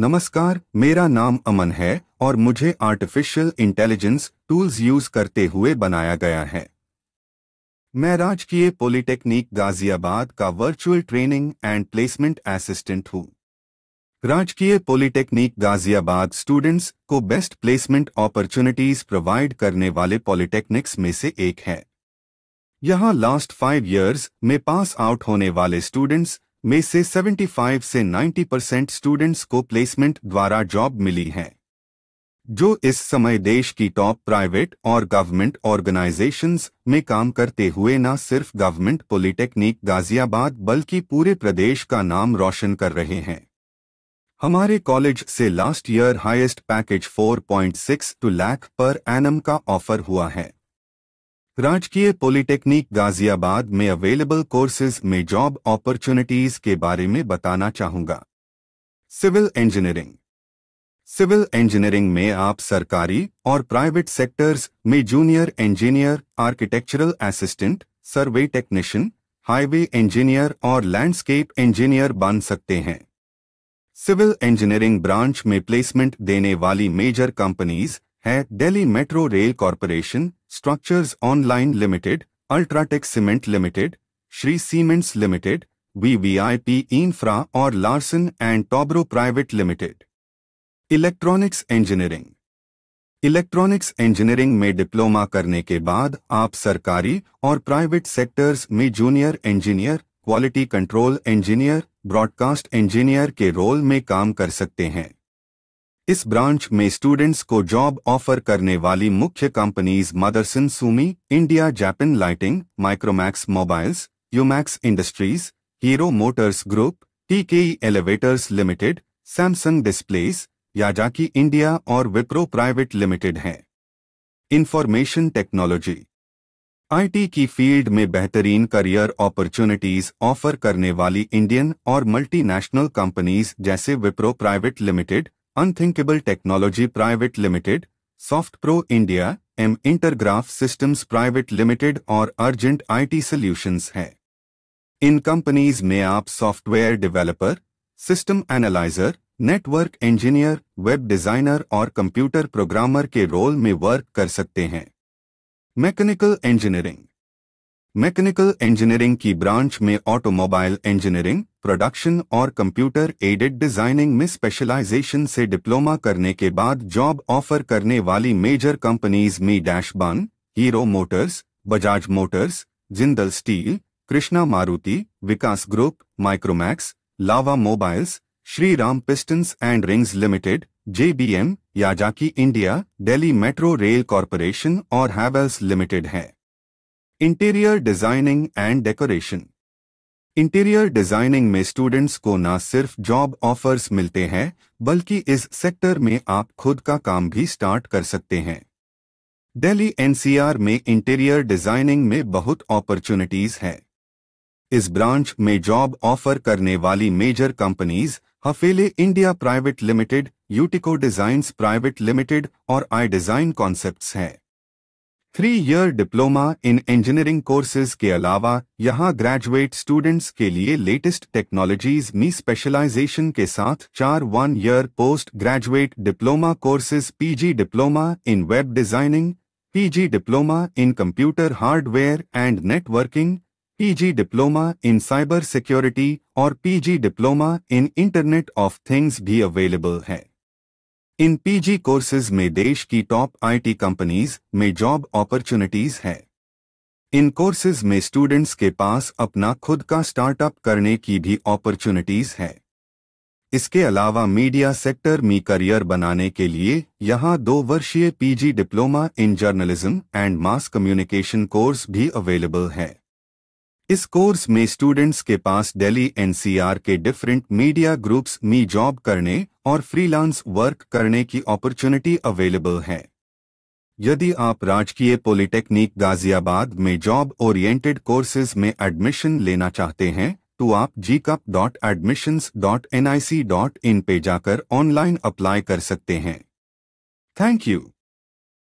नमस्कार मेरा नाम अमन है और मुझे आर्टिफिशियल इंटेलिजेंस टूल्स यूज करते हुए बनाया गया है मैं राजकीय पॉलिटेक्निक गाजियाबाद का virtual training and placement assistant हूँ राजकीय पॉलिटेक्निक गाजियाबाद स्टूडेंट्स को बेस्ट प्लेसमेंट अपॉर्चुनिटीज प्रोवाइड करने वाले पॉलिटेक्निक्स में से एक है यहाँ लास्ट फाइव इयर्स में पास आउट होने वाले स्टूडेंट्स में से 75 से 90 परसेंट स्टूडेंट्स को प्लेसमेंट द्वारा जॉब मिली है जो इस समय देश की टॉप प्राइवेट और गवर्नमेंट ऑर्गेनाइजेशंस में काम करते हुए न सिर्फ गवर्नमेंट पॉलिटेक्निक गाजियाबाद बल्कि पूरे प्रदेश का नाम रोशन कर रहे हैं हमारे कॉलेज से last year highest package 4.6 to lakh पर एनम का ऑफर हुआ है राजकीय पॉलिटेक्निक गाजियाबाद में अवेलेबल कोर्सेज में जॉब अपॉर्चुनिटीज के बारे में बताना चाहूंगा सिविल इंजीनियरिंग सिविल इंजीनियरिंग में आप सरकारी और प्राइवेट सेक्टर्स में junior engineer architectural assistant survey technician highway engineer और लैंडस्केप इंजीनियर बन सकते हैं सिविल इंजीनियरिंग ब्रांच में प्लेसमेंट देने वाली मेजर कंपनीज है Delhi metro rail corporation structures online limited UltraTech cement limited Shree cements limited VVIP infra और Larsen and Toubro private limited electronics engineering electronics engineering में डिप्लोमा करने के बाद आप सरकारी और प्राइवेट सेक्टर्स में junior engineer quality control engineer broadcast engineer के रोल में काम कर सकते हैं इस ब्रांच में स्टूडेंट्स को जॉब ऑफर करने वाली मुख्य companies Motherson Sumi India Japan lighting Micromax mobiles Umax industries Hero motors group TK elevators limited Samsung displays Yazaki India और विप्रो प्राइवेट लिमिटेड हैं इंफॉर्मेशन टेक्नोलॉजी आईटी की फील्ड में बेहतरीन करियर अपॉर्चुनिटीज ऑफर करने वाली इंडियन और मल्टीनेशनल कंपनीज जैसे Wipro private limited unthinkable technology private limited soft pro India M Intergraph systems private limited और अर्जेंट आईटी सॉल्यूशंस है इन कंपनीज में आप software developer system analyser network engineer web designer और कंप्यूटर प्रोग्रामर के role में work कर सकते हैं मैकेनिकल इंजीनियरिंग मैकेनिकल इंजीनियरिंग की ब्रांच में ऑटोमोबाइल इंजीनियरिंग प्रोडक्शन और कंप्यूटर एडेड डिजाइनिंग में स्पेशलाइजेशन से डिप्लोमा करने के बाद जॉब ऑफर करने वाली मेजर कंपनीज डैश डैशबान Hero motors Bajaj motors Jindal steel Krishna Maruti Vikas group Micromax Lava mobiles Shri Ram pistons and rings limited JBM Yazaki India Delhi metro rail corporation और हैवेल्स लिमिटेड है interior designing and decoration interior designing में स्टूडेंट्स को न सिर्फ जॉब ऑफर्स मिलते हैं बल्कि इस सेक्टर में आप खुद का काम भी स्टार्ट कर सकते हैं दिल्ली एनसीआर में इंटीरियर डिजाइनिंग में बहुत अपॉर्चुनिटीज है इस ब्रांच में जॉब ऑफर करने वाली major companies Hafele India private limited Utico designs private limited और आई डिजाइन कॉन्सेप्ट्स हैं three year diploma in engineering courses के अलावा यहां ग्रेजुएट स्टूडेंट्स के लिए लेटेस्ट टेक्नोलॉजीज में स्पेशलाइजेशन के साथ चार one year post graduate diploma courses PG diploma in web designing PG diploma in computer hardware and networking PG diploma in cyber security और PG diploma in internet of things भी available है इन PG courses में देश की top IT companies में job opportunities हैं इन कोर्सेज में स्टूडेंट्स के पास अपना खुद का स्टार्टअप करने की भी अपॉर्चुनिटीज है इसके अलावा मीडिया सेक्टर में करियर बनाने के लिए यहाँ दो वर्षीय PG diploma in journalism and mass communication course भी अवेलेबल है इस कोर्स में स्टूडेंट्स के पास दिल्ली एनसीआर के डिफरेंट मीडिया ग्रुप्स में जॉब करने और फ्रीलांस वर्क करने की अपॉर्चुनिटी अवेलेबल है यदि आप राजकीय पॉलिटेक्निक गाजियाबाद में जॉब ओरिएंटेड कोर्सेज में एडमिशन लेना चाहते हैं तो आप JEECUP dot admissions dot N I C dot in पे जाकर ऑनलाइन अप्लाई कर सकते हैं थैंक यू